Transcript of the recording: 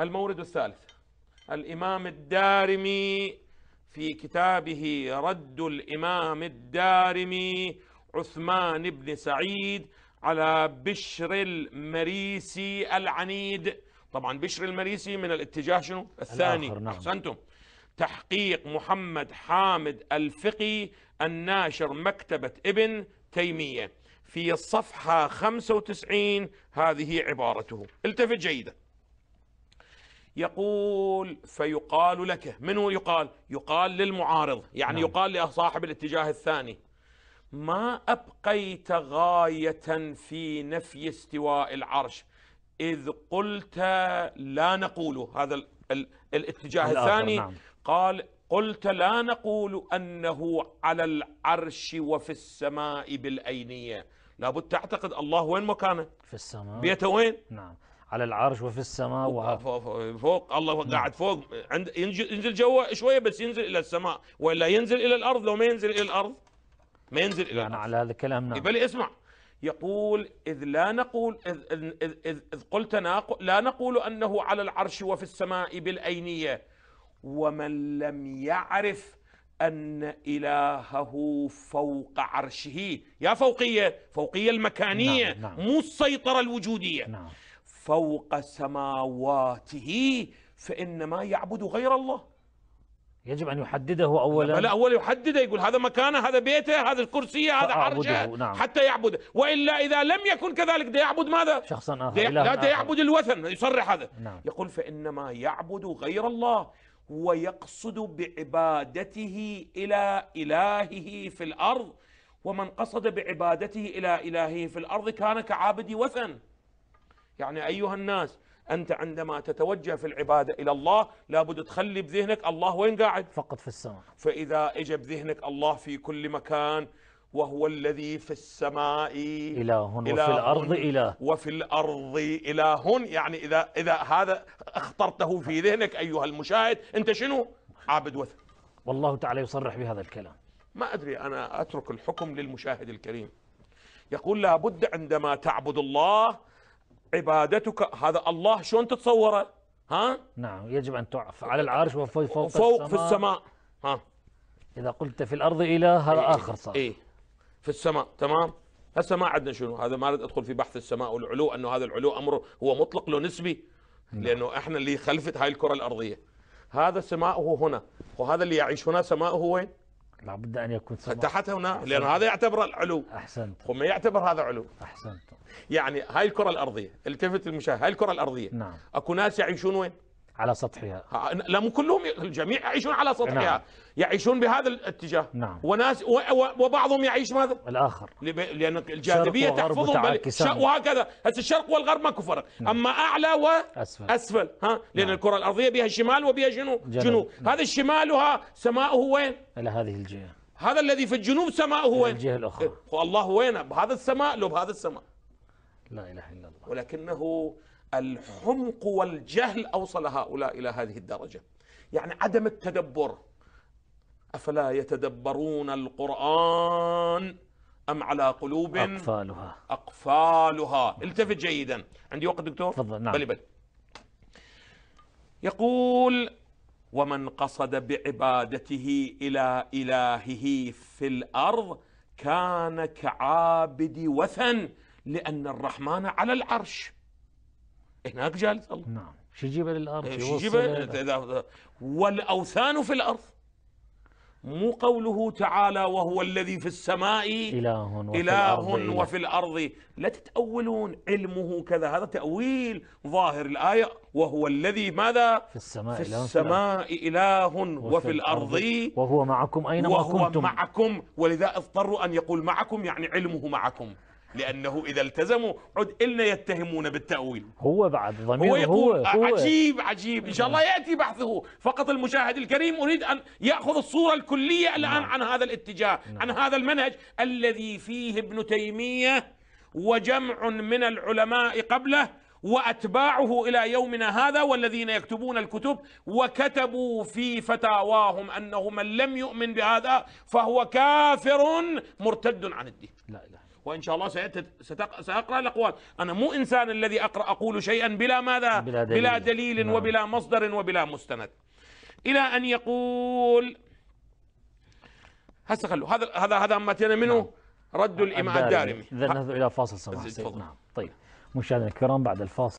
المورد الثالث الإمام الدارمي في كتابه رد الإمام الدارمي عثمان بن سعيد على بشر المريسي العنيد طبعا بشر المريسي من الاتجاه شنو الثاني نعم. أحسنتم تحقيق محمد حامد الفقي الناشر مكتبة ابن تيمية في الصفحة 95 هذه عبارته التفت جيدا يقول فيقال لك من هو يقال يقال للمعارض يعني نعم. يقال لصاحب الاتجاه الثاني ما أبقيت غاية في نفي استواء العرش إذ قلت لا نقول هذا ال ال الاتجاه الثاني نعم. قال قلت لا نقول أنه على العرش وفي السماء بالأينية لابد تعتقد الله وين مكانه في السماء بيته وين نعم على العرش وفي السماء فوق, فوق, فوق الله نعم. قاعد فوق عند ينزل, ينزل جوا شويه بس ينزل الى السماء والا ينزل الى الارض لو ما ينزل الى الارض ما ينزل الى يعني الارض على هذا الكلام نعم يبالي اسمع يقول إذ لا نقول إذ, إذ, إذ, إذ قلت لا نقول أنه على العرش وفي السماء بالأينية ومن لم يعرف أن إلهه فوق عرشه يا فوقية فوقية المكانية نعم نعم مو السيطرة الوجودية نعم فوق سماواته فإنما يعبد غير الله يجب أن يحدده أولا لا أول يحدده يقول هذا مكانه هذا بيته هذا الكرسية هذا حرجه نعم. حتى يعبده وإلا إذا لم يكن كذلك ده يعبد ماذا شخصا آخر ده لا ده يعبد الوثن يصرح هذا نعم. يقول فإنما يعبد غير الله ويقصد بعبادته إلى إلهه في الأرض ومن قصد بعبادته إلى إلهه في الأرض كان كعابد وثن يعني أيها الناس أنت عندما تتوجه في العبادة إلى الله لابد تخلي بذهنك الله وين قاعد فقط في السماء فإذا إجى بذهنك الله في كل مكان وهو الذي في السماء إله وفي الأرض إله وفي الأرض إله يعني إذا إذا هذا اخترته في ذهنك أيها المشاهد أنت شنو؟ عابد وثن والله تعالى يصرح بهذا الكلام ما أدري أنا أترك الحكم للمشاهد الكريم يقول لابد عندما تعبد الله عبادتك هذا الله شلون تتصوره ها نعم يجب أن تعرف على العرش وفوق فوق, فوق في السماء ها إذا قلت في الأرض إله هذا إيه آخر صار إيه في السماء تمام هسه ما عندنا شنو هذا ما اريد ادخل في بحث السماء والعلو انه هذا العلو امر هو مطلق له نسبي نعم. لانه احنا اللي خلفت هاي الكره الارضيه هذا سماؤه هنا وهذا اللي يعيش هنا سماؤه وين؟ لابد ان يكون تحت هنا لان هذا يعتبر العلو احسنت وما يعتبر هذا علو احسنت يعني هاي الكره الارضيه التفت المشاهد هاي الكره الارضيه نعم اكو ناس يعيشون وين؟ على سطحها لا مو كلهم الجميع يعيشون على سطحها نعم. يعيشون بهذا الاتجاه نعم. وناس وبعضهم يعيش ماذا الآخر لأن الجاذبية تحفظهم وهكذا هسه الشرق والغرب ماكو فرق نعم. أما أعلى وأسفل أسفل. ها نعم. لأن نعم. الكرة الأرضية بها شمال وبها جنوب جنوب, جنوب. نعم. هذا الشمال وها سماؤه وين إلى هذه الجهة هذا الذي في الجنوب سماؤه وين الجهة الأخرى والله وين بهذا السماء لو بهذا السماء لا إله إلا الله ولكنه الحمق والجهل أوصل هؤلاء إلى هذه الدرجة يعني عدم التدبر أفلا يتدبرون القرآن أم على قلوب أقفالها أقفالها التفت جيدا عندي وقت دكتور تفضل نعم بلي بلي يقول ومن قصد بعبادته إلى إلهه في الأرض كان كعابد وثن لأن الرحمن على العرش هناك جالس الله نعم شو جبل الارض شو جبل والاوثان في الارض مو قوله تعالى وهو الذي في السماء إله وفي, إله الأرض وفي الأرض لا تتأولون علمه كذا هذا تأويل ظاهر الآية وهو الذي ماذا في السماء, في السماء إله وفي الأرض وهو معكم أينما كنتم وهو معكم ولذا اضطروا أن يقول معكم يعني علمه معكم لأنه إذا التزموا عد إلنا يتهمون بالتأويل هو بعد ضميره هو, هو, هو عجيب عجيب إن شاء الله يأتي بحثه فقط المشاهد الكريم أريد أن يأخذ الصورة الكلية الآن نعم. عن هذا الاتجاه نعم. عن هذا المنهج الذي فيه ابن تيمية وجمع من العلماء قبله واتباعه الى يومنا هذا والذين يكتبون الكتب وكتبوا في فتاواهم انه من لم يؤمن بهذا فهو كافر مرتد عن الدين. لا اله وان شاء الله ساقرا الاقوال انا مو انسان الذي اقرا اقول شيئا بلا ماذا بلا دليل, بلا دليل نعم. وبلا مصدر وبلا مستند الى ان يقول هسه خلوا هذا هذا هذا تينا منه نعم. رد الامام الدارمي اذا نذهب الى فاصل سماحه نعم طيب مشاهدينا الكرام بعد الفاصل